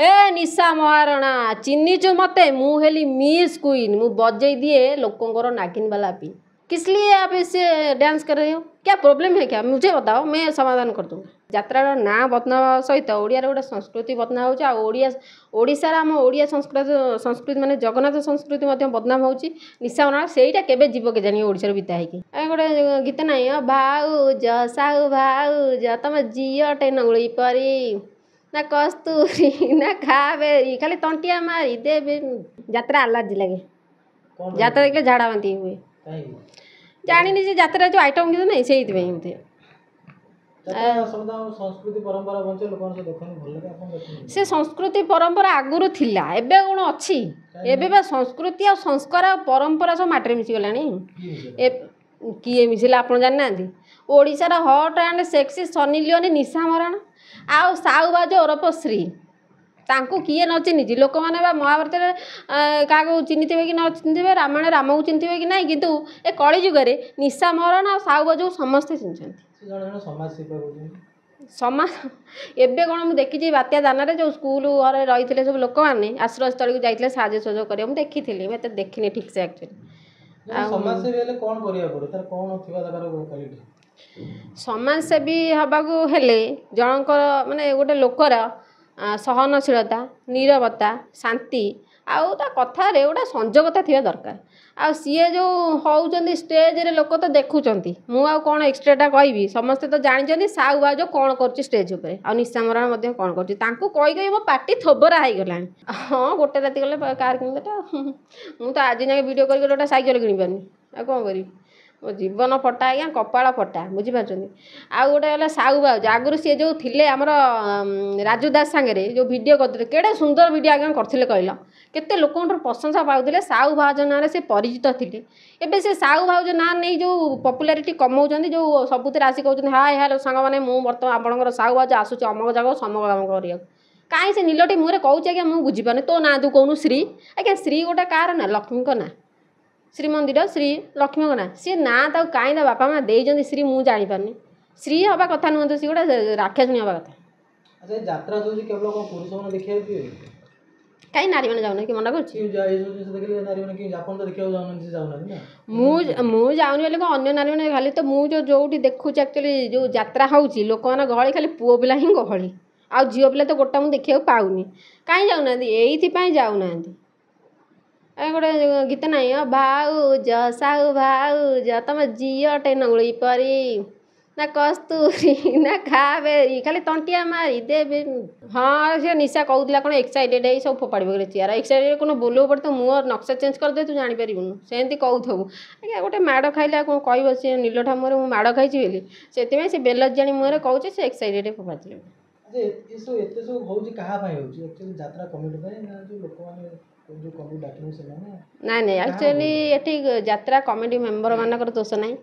ହେ ନିଶା ମହାରଣା ଚିହ୍ନିଛୁ ମୋତେ ମୁଁ ହେଲି ମିସ୍ କୁଇନ୍ ମୁଁ ବଜେଇ ଦିଏ ଲୋକଙ୍କର नागिन वाला पी किस लिए आप इसे डांस कर रहे हो क्या प्रॉब्लम है क्या मुझे बताओ मैं समाधान कर दूँ ଯାତ୍ରାର ନାଁ ବଦନାବା ସହିତ ଓଡ଼ିଆର ଗୋଟେ ସଂସ୍କୃତି ବଦନା ହେଉଛି ଆଉ ଓଡ଼ିଆ ଓଡ଼ିଶାର ଆମ ଓଡ଼ିଆ ସଂସ୍କୃତି ସଂସ୍କୃତି ମାନେ ଜଗନ୍ନାଥ ସଂସ୍କୃତି ମଧ୍ୟ ବଦନାମ ହେଉଛି ନିଶା ମନା ସେଇଟା କେବେ ଯିବ କେଜାଣି ଓଡ଼ିଶାରୁ ବିତା ହେଇକି ଗୋଟେ ଗୀତ ନାହିଁ ଭାଉଜ ସାହୁ ଭାଉଜ ତମ ଝିଅଟେ ନଙ୍ଗୁଳି ପରି ना कस्तूरी ना खावेरी खाली तंटिया मारी दे जतरा एलर्जी लगे जतरा देखे झाड़ा बांधी हुए जानी जो जो आइटम कि नहीं से मुझे से संस्कृति परंपरा आगुरी थी एब कौन अच्छी ए संस्कृति आ संस्कार परंपरा सब मटर मिसीगला किए मिसा आप जानी ओडार hot and sexy Sunny Leone Nisha Marana ଆଉ ସାହୁବାଜ ଓରଫ ଶ୍ରୀ ତାଙ୍କୁ କିଏ ନ ଚିହ୍ନିଛି ଲୋକମାନେ ବା ମହାଭାରତରେ କାହାକୁ ଚିହ୍ନିଥିବେ କି ନ ଚିହ୍ନିଥିବେ ରାମାୟଣ ରାମକୁ ଚିହ୍ନିଥିବେ କି ନାହିଁ କିନ୍ତୁ ଏ କଳିଯୁଗରେ ନିଶା ମହରଣ ଆଉ ସାହୁବାଜକୁ ସମସ୍ତେ ଚିହ୍ନିଛନ୍ତି ସମାଜ ଏବେ କ'ଣ ମୁଁ ଦେଖିଛି ବାତ୍ୟା ଦାନାରେ ଯେଉଁ ସ୍କୁଲ ଘରେ ରହିଥିଲେ ସବୁ ଲୋକମାନେ ଆଶ୍ରୟସ୍ଥଳୀକୁ ଯାଇଥିଲେ ସାହାଯ୍ୟ ସହଯୋଗ କରିବା ମୁଁ ଦେଖିଥିଲି ମୁଁ ଏତେ ଦେଖିନି ଠିକ୍ସେ ଆକ୍ଚୁଆଲି ଆଉ ସମାଜସେବୀ ହେଲେ କ'ଣ କରିବାକୁ ପଡ଼ିବ ତା'ର କ'ଣ ଥିବା ଦରକାର କ୍ୱାଲିଟି ସମାଜସେବୀ ହେବାକୁ ହେଲେ ଜଣଙ୍କର ମାନେ ଗୋଟେ ଲୋକର ସହନଶୀଳତା ନିରବତା ଶାନ୍ତି ଆଉ ତା କଥାରେ ଗୋଟେ ସଂଯୋଗତା ଥିବା ଦରକାର ଆଉ ସିଏ ଯେଉଁ ହେଉଛନ୍ତି ଷ୍ଟେଜ୍ରେ ଲୋକ ତ ଦେଖୁଛନ୍ତି ମୁଁ ଆଉ କ'ଣ ଏକ୍ସଟ୍ରାଟା କହିବି ସମସ୍ତେ ତ ଜାଣିଛନ୍ତି ସାହୁ ବାଜ କ'ଣ କରୁଛି ଷ୍ଟେଜ୍ ଉପରେ ଆଉ ନିଶାମରଣ ମଧ୍ୟ କ'ଣ କରୁଛି ତାଙ୍କୁ କହିକି ମୋ ପାଟି ଥୋବରା ହେଇଗଲାଣି ହଁ ଗୋଟେ ରାତି ଗଲେ କାହାର କିଣିଲେ ତ ମୁଁ ତ ଆଜି ଯାଏଁ ଭିଡ଼ିଓ କରିକି ଗୋଟେ ସାଇକେଲ୍ କିଣିପାରୁନି ଆଉ କ'ଣ କରିବି ଜୀବନ ଫଟା ଆଜ୍ଞା କପାଳ ଫଟା ବୁଝିପାରୁଛନ୍ତି ଆଉ ଗୋଟେ ହେଲା ସାହୁ ବାବୁ ଆଗରୁ ସିଏ ଯେଉଁ ଥିଲେ ଆମର ରାଜୁ ଦାସ ସାଙ୍ଗରେ ଯେଉଁ ଭିଡ଼ିଓ କରିଥିଲେ କେଡ଼େ ସୁନ୍ଦର ଭିଡ଼ିଓ ଆଜ୍ଞା କରିଥିଲେ କହିଲ କେତେ ଲୋକଙ୍କଠୁ ପ୍ରଶଂସା ପାଉଥିଲେ ସାହୁ ଭାଉଜ ନାଁରେ ସେ ପରିଚିତ ଥିଲେ ଏବେ ସେ ସାହୁ ଭାଉଜ ନାଁ ନେଇ ଯେଉଁ ପପୁଲାରିଟି କମାଉଛନ୍ତି ଯେଉଁ ସବୁଥିରେ ଆସି କହୁଛନ୍ତି ହାଏ ହ୍ୟାଲୋ ସାଙ୍ଗମାନେ ମୁଁ ବର୍ତ୍ତମାନ ଆପଣଙ୍କର ସାହୁ ଭାଉଜ ଆସୁଛି ଅମକ ଜାଗ ସମକ କାମ କରିବାକୁ କାହିଁ ସେ ନୀଲଟି ମୁହଁରେ କହୁଛି ଆଜ୍ଞା ମୁଁ ବୁଝିପାରୁନି ତୋ ନାଁ ଯେଉଁ କହୁନୁ ଶ୍ରୀ ଆଜ୍ଞା ଶ୍ରୀ ଗୋଟେ କାହାର ନା ଲକ୍ଷ୍ମୀଙ୍କ ନାଁ ଶ୍ରୀମନ୍ଦିର ଶ୍ରୀ ଲକ୍ଷ୍ମୀଙ୍କ ନାଁ ସିଏ ନାଁ ତାକୁ କାହିଁ ତା ବାପା ମାଆ ଦେଇଛନ୍ତି ଶ୍ରୀ ମୁଁ ଜାଣିପାରୁନି ଶ୍ରୀ ହେବା କଥା ନୁହଁନ୍ତୁ ସିଏ ଗୋଟେ ରାକ୍ଷାଶୁଣୀ ହେବା କଥା ଯାତ୍ରା କାହିଁ ନାରୀମାନେ ଯାଉନାହାନ୍ତି କି ମନା କରୁଛି ମୁଁ ମୁଁ ଯାଉନି ବୋଲି କ'ଣ ଅନ୍ୟ ନାରୀମାନେ ଖାଲି ତ ମୁଁ ଯେଉଁ ଯେଉଁଠି ଦେଖୁଛି ଆକ୍ଚୁଆଲି ଯେଉଁ ଯାତ୍ରା ହେଉଛି ଲୋକମାନଙ୍କ ଗହଳି ଖାଲି ପୁଅ ପିଲା ହିଁ ଗହଳି ଆଉ ଝିଅ ପିଲା ତ ଗୋଟା ମୁଁ ଦେଖିବାକୁ ପାଉନି କାହିଁ ଯାଉନାହାନ୍ତି ଏଇଥିପାଇଁ ଯାଉନାହାନ୍ତି ଏ ଗୋଟେ ଗୀତ ନାହିଁ ଭାଉଜ ସାହୁ ଭାଉଜ ତମ ଝିଅଟେ ନଉଳି ପରି ନା କସ୍ତୁରୀ ନା କାବେରୀ ଖାଲି ତଣ୍ଟିଆ ମାରି ଦେବେ ହଁ ସେ ନିଶା କହୁଥିଲା କ'ଣ ଏକ୍ସାଇଟେଡ୍ ହେଇ ସବୁ ଫୋପାଡ଼ି ପକେଇଲେ ଚେୟାର ଏକ୍ସାଇଟେଡ୍ କ'ଣ ବୁଲୁ ପଡ଼େ ତ ମୁହଁ ନକ୍ସା ଚେଞ୍ଜ କରିଦେ ତୁ ଜାଣିପାରିବୁନୁ ସେମିତି କହୁଥିବୁ ଆଜ୍ଞା ଗୋଟେ ମାଡ଼ ଖାଇଲେ ଆଉ କ'ଣ କହିବ ସେ ନିଲଠା ମୁହଁରେ ମୁଁ ମାଡ଼ ଖାଇଛି ବୋଲି ସେଥିପାଇଁ ସେ ବେଲଜାଣି ମୁହଁରେ କହୁଛି ସେ ଏକ୍ସାଇଟେଡ୍ ଫୋପାଡ଼ିଥିଲେ ଯେ ଏସବୁ ଏତେ ସବୁ ହେଉଛି କାହା ପାଇଁ ହେଉଛି ଯାତ୍ରା କମିଟି ପାଇଁ ନା ଯେଉଁ ଲୋକମାନେ ନାଇଁ ନାଇଁ ଆକ୍ଚୁଆଲି ଏଠି ଯାତ୍ରା କମିଟି ମେମ୍ବରମାନଙ୍କର ଦୋଷ ନାହିଁ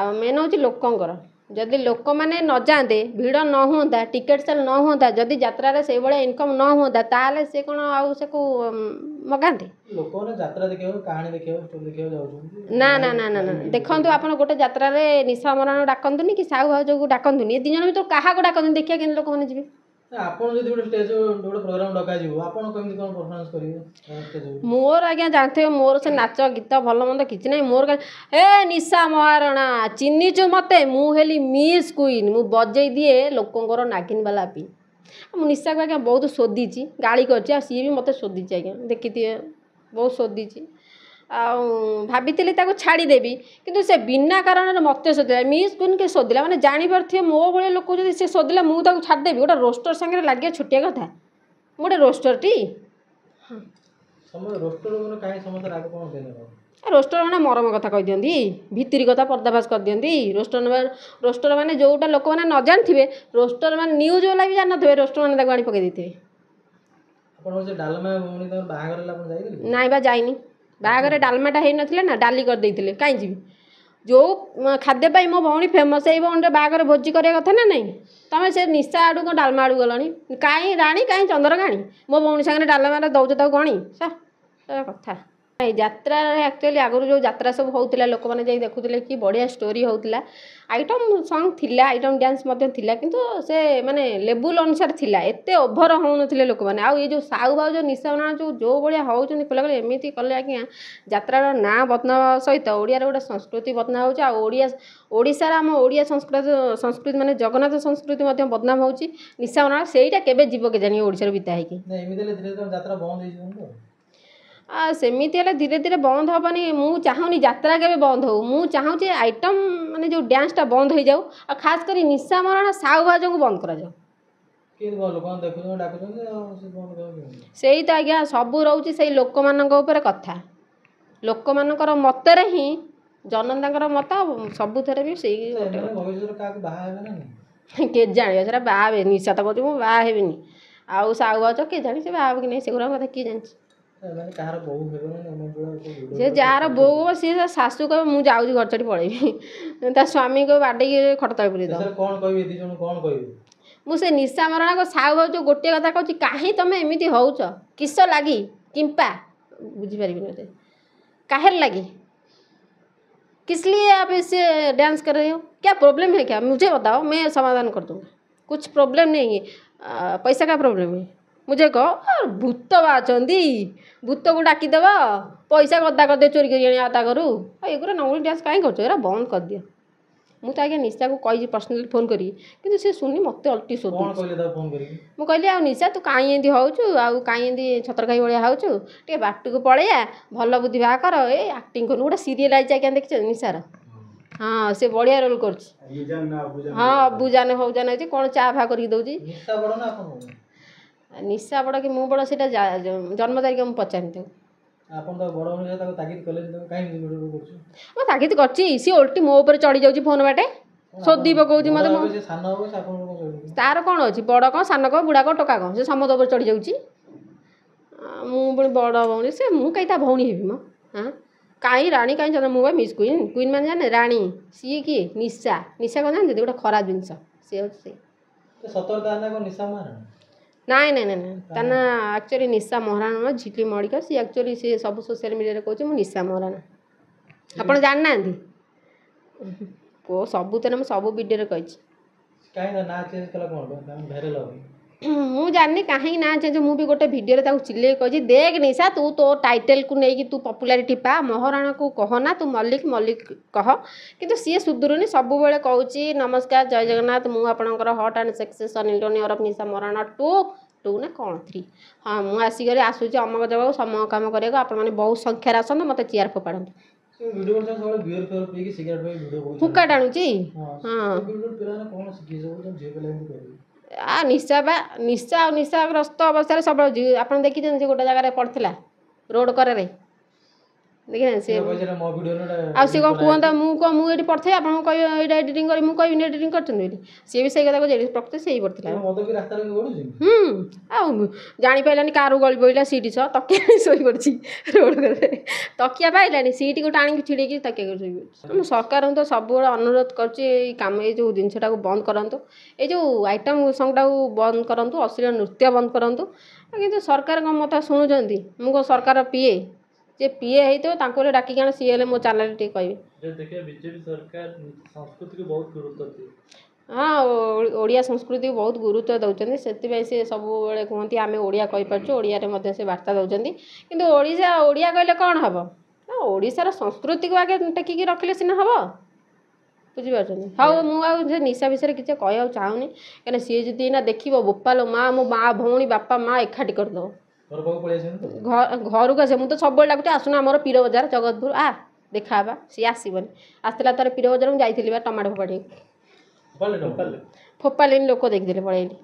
ଆଉ ମେନ୍ ହେଉଛି ଲୋକଙ୍କର ଯଦି ଲୋକମାନେ ନ ଯାଆନ୍ତେ ଭିଡ଼ ନ ହୁଅନ୍ତା ଟିକେଟ୍ ସେଲ୍ ନ ହୁଅନ୍ତା ଯଦି ଯାତ୍ରାରେ ସେଇଭଳିଆ ଇନକମ୍ ନ ହୁଅନ୍ତା ତାହେଲେ ସେ କ'ଣ ଆଉ ସେକୁ ମଗାନ୍ତେ ନା ନା ନା ନା ନା ଦେଖନ୍ତୁ ଆପଣ ଗୋଟେ ଯାତ୍ରାରେ ନିଶା ମରଣ ଡାକନ୍ତୁନି କି ସାହୁ ଭାଉଜକୁ ଡାକନ୍ତୁନି ଏ ଦୁଇ ଜଣ ଭିତରୁ କାହାକୁ ଡାକନ୍ତୁନି ଦେଖିବା କେମିତି ଲୋକମାନେ ଯିବେ ମୋର ଆଜ୍ଞା ଜାଣିଥିବେ ମୋର ସେ ନାଚ ଗୀତ ଭଲ ମନ୍ଦ କିଛି ନାହିଁ ମୋର ଏ ନିଶା ମହାରଣା ଚିହ୍ନିଛୁ ମୋତେ ମୁଁ ହେଲି ମିସ୍ କୁଇନ୍ ମୁଁ ବଜେଇ ଦିଏ ଲୋକଙ୍କର ନାଗିନ ବାଲା ପି ମୁଁ ନିଶାକୁ ଆଜ୍ଞା ବହୁତ ଶୋଧିଛି ଗାଳି କରିଛି ଆଉ ସିଏ ବି ମୋତେ ଶୋଧିଛି ଆଜ୍ଞା ଦେଖିଥିବେ ବହୁତ ଶୋଧିଛି ଆଉ ଭାବିଥିଲି ତାକୁ ଛାଡ଼ିଦେବି କିନ୍ତୁ ସେ ବିନା କାରଣରେ ମୋତେ ଶୋଧିଲା ମିସ୍ ଗୁନ୍କେ ଶୋଧିଲା ମାନେ ଜାଣିପାରୁଥିବେ ମୋ ଭଳିଆ ଲୋକ ଯଦି ସେ ଶୋଧିଲା ମୁଁ ତାକୁ ଛାଡ଼ିଦେବି ଗୋଟେ ରୋଷ୍ଟର ସାଙ୍ଗରେ ଲାଗିବା ଛୋଟିଆ କଥା ମୁଁ ଗୋଟେ ରୋଷ୍ଟରଟି ହଁ ରୋଷ୍ଟର ମାନେ ମରମ କଥା କହିଦିଅନ୍ତି ଭିତିରି କଥା ପର୍ଦ୍ଦାଫାସ କରିଦିଅନ୍ତି ରୋଷ୍ଟର ରୋଷ୍ଟର ମାନେ ଯେଉଁଟା ଲୋକମାନେ ନ ଜାଣିଥିବେ ରୋଷ୍ଟର ମାନେ ନ୍ୟୁଜ୍ ବାଲା ବି ଜାଣିନଥିବେ ରୋଷ୍ଟର ମାନେ ତାକୁ ଆଣି ପକାଇ ଦେଇଥିବେ ନାଇଁ ବା ଯାଇନି बाघर डालमाटा डाइले काहीँची जो खाद्यप मो भउ फेमस ए भउर भोजी कथा ना नै तपाईँ स निशाडु डामा आडु कहीँ राणी कहीँ चन्द्रकाणी मो भउने डालामा देउ त कथा এই যাত্রার ଆକ୍ଚୁଆଲି ଆଗରୁ ଯେଉଁ ଯାତ୍ରା ସବୁ ହେଉଥିଲା ଲୋକମାନେ ଯାଇ ଦେଖୁଥିଲେ କି ବଢ଼ିଆ ଷ୍ଟୋରି ହେଉଥିଲା ଆଇଟମ୍ ସଙ୍ଗ୍ ଥିଲା ଆଇଟମ୍ ଡ୍ୟାନ୍ସ ମଧ୍ୟ ଥିଲା କିନ୍ତୁ ସେ ମାନେ ଲେବୁଲ୍ ଅନୁସାରେ ଥିଲା ଏତେ ଓଭର ହେଉନଥିଲେ ଲୋକମାନେ ଆଉ ଏଇ ଯେଉଁ ସାହୁ ଭାଉ ଯେଉଁ ନିଶାବନା ଯେଉଁ ଯେଉଁ ଭଳିଆ ହେଉଛନ୍ତି କହିଲାବେଳେ ଏମିତି କଲେ ଆଜ୍ଞା ଯାତ୍ରାର ନାଁ ବଦନା ସହିତ ଓଡ଼ିଆର ଗୋଟେ ସଂସ୍କୃତି ବଦନାମ ହେଉଛି ଆଉ ଓଡ଼ିଆ ଓଡ଼ିଶାର ଆମ ଓଡ଼ିଆ ସଂସ୍କୃତି ସଂସ୍କୃତି ମାନେ ଜଗନ୍ନାଥ ସଂସ୍କୃତି ମଧ୍ୟ ବଦନାମ ହେଉଛି ନିଶାବନା ସେଇଟା କେବେ ଯିବ କେଜାଣି ଓଡ଼ିଶାରୁ ବିତା ହେଇକି ସେମିତି ହେଲେ ଧୀରେ ଧୀରେ ବନ୍ଦ ହେବନି ମୁଁ ଚାହୁଁନି ଯାତ୍ରା କେବେ ବନ୍ଦ ହେଉ ମୁଁ ଚାହୁଁଛି ଆଇଟମ୍ ମାନେ ଯେଉଁ ଡ୍ୟାନ୍ସଟା ବନ୍ଦ ହୋଇଯାଉ ଆଉ ଖାସ୍ କରି ନିଶା ମରଣ ସାହୁ ଭାଉଜଙ୍କୁ ବନ୍ଦ କରାଯାଉ ସେଇ ତ ଆଜ୍ଞା ସବୁ ରହୁଛି ସେଇ ଲୋକମାନଙ୍କ ଉପରେ କଥା ଲୋକମାନଙ୍କର ମତରେ ହିଁ ଜନତାଙ୍କର ମତ ସବୁଥିରେ ବି ସେଇ କେଜାଣି ସେଟା ବାହା ହେବେନି ନିଶା ତ କହୁଛି ମୁଁ ବାହା ହେବିନି ଆଉ ସାହୁ ଭାଉଜ କେଜାଣି ସେ ବାହା ହେବ କି ନାହିଁ ସେଗୁଡ଼ାକ କଥା କିଏ ଜାଣିଛି ସେ ଯାହାର ବୋଉ ହବ ସିଏ ତା ଶାଶୁ କହିବ ମୁଁ ଯାଉଛି ଘର ଛାଡ଼ି ପଳେଇବି ତା ସ୍ୱାମୀ କହିବ ବାଡ଼େଇକି ଖଟ ତଳେ ପୁରେଇ ଦେବ ମୁଁ ସେ ନିଶା ମରଣାଙ୍କ ସାହୁ ଭାଉଜ ଗୋଟିଏ କଥା କହୁଛି କାହିଁ ତମେ ଏମିତି ହେଉଛ କିସ ଲାଗି କିମ୍ପା ବୁଝିପାରିବିନି ମୋତେ କାହେर लगी किस लिए आप इससे डांस कर रहे हो क्या प्रॉब्लम है क्या मुझे बताओ मैं समाधान कर दूँगा कुछ प्रॉब्लम नहीं है पैसा का प्रॉब्लम है ମୁଁ ଯେ କହ ଭୂତ ବା ଅଛନ୍ତି ଭୂତକୁ ଡାକିଦେବ ପଇସା ଗଦା କରିଦେବେ ଚୋରି କରି ଆଣିବା ତା ଘରୁ ଆଉ ଏଗୁରା ନଙ୍ଗୁଳି ଡ୍ୟାନ୍ସ କାହିଁ କରୁଛ ଏଗୁରା ବନ୍ଦ କରିଦିଅ ମୁଁ ତ ଆଜ୍ଞା ନିଶାକୁ କହିଛି ପର୍ସନାଲି ଫୋନ୍ କରିକି କିନ୍ତୁ ସେ ଶୁଣି ମୋତେ ଅଲ୍ଟି ଶୋଧୁଛି ମୁଁ କହିଲି ଆଉ ନିଶା ତୁ କାହିଁ ଏମିତି ହେଉଛୁ ଆଉ କାହିଁ ଏମିତି ଛତରକାଇ ଭଳିଆ ହେଉଛୁ ଟିକେ ବାଟକୁ ପଳେଇଆ ଭଲ ବୁଦ୍ଧି ବାହା କର ଏ ଆକ୍ଟିଂ କରୁନୁ ଗୋଟେ ସିରିଏଲ୍ ଆଇଛି ଆଜ୍ଞା ଦେଖିଛନ୍ତି ନିଶାର ହଁ ସେ ବଢ଼ିଆ ରୋଲ୍ କରୁଛି ହଁ ଅବୁଜାନ ଫବୁଜାନ ହେଉଛି କ'ଣ ଚା ଫା କରିକି ଦେଉଛି ନିଶା ବଡ଼ କି ମୁଁ ବଡ଼ ସେଇଟା ଜନ୍ମ ତାରିଖ ମୁଁ ପଚାରିନି ତାକୁ ଆପଣ ତ ବଡ଼ ଭଉଣୀ ତାକୁ ତାଗିଦ କଲେ କାହିଁକି କରୁଛୁ ମୁଁ ତାଗିଦ କରିଛି ସିଏ ଓଲଟି ମୋ ଉପରେ ଚଢ଼ିଯାଉଛି ଫୋନ୍ ବାଟେ ଶୋଧି ପକାଉଛି ମୋତେ ତାର କ'ଣ ଅଛି ବଡ଼ କ'ଣ ସାନ କ'ଣ ବୁଢ଼ା କ'ଣ ଟୋକା କ'ଣ ସେ ସମସ୍ତ ଉପରେ ଚଢ଼ିଯାଉଛି ମୁଁ ପୁଣି ବଡ଼ ଭଉଣୀ ସେ ମୁଁ କାହିଁ ତା ଭଉଣୀ ହେବି ମ ହଁ କାହିଁ ରାଣୀ କାହିଁ ଚନ୍ଦ୍ର ମୁଁ ବା ମିସ୍ କୁଇନ୍ କୁଇନ୍ ମାନେ ଜାଣେ ରାଣୀ ସିଏ କିଏ ନିଶା ନିଶା କ'ଣ ଜାଣିଛନ୍ତି ଗୋଟେ ଖରାପ ଜିନିଷ ସିଏ ହେଉଛି ସିଏ ସତର ନିଶା ନାଇଁ ନାଇଁ ନାଇଁ ନାଇଁ ତା ନା ଆକ୍ଚୁଆଲି ନିଶା ମହାରାଣା ନୁହଁ ଝିଲି ମଳିକ ସିଏ ଆକ୍ଚୁଆଲି ସିଏ ସବୁ ସୋସିଆଲ ମିଡ଼ିଆରେ କହୁଛି ମୁଁ ନିଶା ମହାରାଣା ଆପଣ ଜାଣିନାହାନ୍ତି ପୁଅ ସବୁଥିରେ ମୁଁ ସବୁ ଭିଡ଼ିଓରେ କହିଛି କାହିଁକି ନା ନାଁ ଚେଞ୍ଜ କଲା କ'ଣ ଭାଇରାଲ ହେବ ମୁଁ ଜାଣିନି କାହିଁକି ନା ଯେ ମୁଁ ବି ଗୋଟେ ଭିଡ଼ିଓରେ ତାଙ୍କୁ ଚିଲେଇ କହିଛି ଦେଖ ନିଶା ତୁ ତୋ ଟାଇଟେଲକୁ ନେଇକି ତୁ ପପୁଲାରିଟି ପା ମହାରାଣାକୁ କହନା ତୁ ମଲ୍ଲିକ ମଲ୍ଲିକ କହ କିନ୍ତୁ ସିଏ ସୁଧୁରୁନି ସବୁବେଳେ କହୁଛି ନମସ୍କାର ଜୟ ଜଗନ୍ନାଥ ମୁଁ ଆପଣଙ୍କର hot and sexy Sunny Leone Arab Nisha Maharana two two ନା କ'ଣ ଥ୍ରୀ ହଁ ମୁଁ ଆସିକରି ଆସୁଛି ଅମକ ଦେବାକୁ ସମୟ କାମ କରିବାକୁ ଆପଣମାନେ ବହୁତ ସଂଖ୍ୟାରେ ଆସନ୍ତୁ ମୋତେ ଚେୟାର ଫୋପାଡ଼ନ୍ତୁ ଫୁକା ଟାଣୁଛି ହଁ ଆ ନିଶା ବା ନିଶା ଆଉ ନିଶାଗ୍ରସ୍ତ ଅବସ୍ଥାରେ ସବୁବେଳେ ଆପଣ ଦେଖିଛନ୍ତି ସେ ଗୋଟେ ଜାଗାରେ ପଡ଼ିଥିଲା ରୋଡ଼ କଡ଼ରେ ଆଉ ସେ କ'ଣ କୁହନ୍ତା ମୁଁ କ'ଣ ମୁଁ ଏଠି ପଢ଼ିଥାଏ ଆପଣଙ୍କୁ କହିବେ ଏଇଟା ଏଡ଼ିଟିଂ କରି ମୁଁ କହିବିନି ଏଡ଼ିଟିଂ କରିଛନ୍ତି ବୋଲି ସିଏ ବି ସେଇ କଥା କହୁଛି ପ୍ରକୃତ ସେଇ ପଡ଼ିଥିଲା ଆଉ ଜାଣିପାରିଲାନି କାରୁ ଗଳି ପଡ଼ିଲା ସିଟ୍ ଛଅ ତକିଆ ଶୋଇପଡ଼ିଛି ରୋଡ଼ କରେ ତକିଆ ପାଇଲାନି ସିଟ୍କୁ ଟାଣିକି ଛିଡ଼େଇକି ତକିଆ କରି ଶୋଇପଡ଼ିଛି ମୁଁ ସରକାରଙ୍କୁ ତ ସବୁବେଳେ ଅନୁରୋଧ କରୁଛି ଏଇ କାମ ଏଇ ଯେଉଁ ଜିନିଷଟାକୁ ବନ୍ଦ କରନ୍ତୁ ଏଇ ଯେଉଁ ଆଇଟମ୍ ସଙ୍ଗଟାକୁ ବନ୍ଦ କରନ୍ତୁ ଅଶ୍ଳୀଳ ନୃତ୍ୟ ବନ୍ଦ କରନ୍ତୁ କିନ୍ତୁ ସରକାର କ'ଣ ମୋ କଥା ଶୁଣୁଛନ୍ତି ମୁଁ କ'ଣ ସରକାର ପିଏ ଯେ ପିଏ ହେଇଥିବ ତାଙ୍କୁ ଗୋଟେ ଡାକିକି ଆଣ ସିଏ ହେଲେ ମୋ ଚ୍ୟାନେଲ୍ ଟିକେ କହିବେ ହଁ ଓଡ଼ିଆ ସଂସ୍କୃତିକୁ ବହୁତ ଗୁରୁତ୍ୱ ଦେଉଛନ୍ତି ସେଥିପାଇଁ ସେ ସବୁବେଳେ କୁହନ୍ତି ଆମେ ଓଡ଼ିଆ କହିପାରୁଛୁ ଓଡ଼ିଆରେ ମଧ୍ୟ ସେ ବାର୍ତ୍ତା ଦେଉଛନ୍ତି କିନ୍ତୁ ଓଡ଼ିଶା ଓଡ଼ିଆ କହିଲେ କ'ଣ ହେବ ନା ଓଡ଼ିଶାର ସଂସ୍କୃତିକୁ ଆଗେ ଟେକିକି ରଖିଲେ ସିନା ହେବ ବୁଝିପାରୁଛନ୍ତି ହଉ ମୁଁ ଆଉ ସେ ନିଶା ବିଷୟରେ କିଛି କହିବାକୁ ଚାହୁଁନି କାହିଁକିନା ସିଏ ଯଦି ଏଇନା ଦେଖିବ ବୋପାଲୋ ମା ମୋ ମା ଭଉଣୀ ବାପା ମା ଏକାଠି କରିଦେବ ଘରକୁ ଆସେ ମୁଁ ତ ସବୁବେଳେ ଡାକୁଛି ଆସୁନ ଆମର ପୀର ବଜାର ଜଗତପୁର ଆ ଦେଖା ହେବା ସିଏ ଆସିବନି ଆସିଥିଲା ଥରେ ପୀର ବଜାର ମୁଁ ଯାଇଥିଲି ବା ଟମାଟୋ ଫୋପାଡ଼ି ଫୋପାଡ଼ିଲେନି ଲୋକ ଦେଖିଦେଲେ ପଳେଇଲି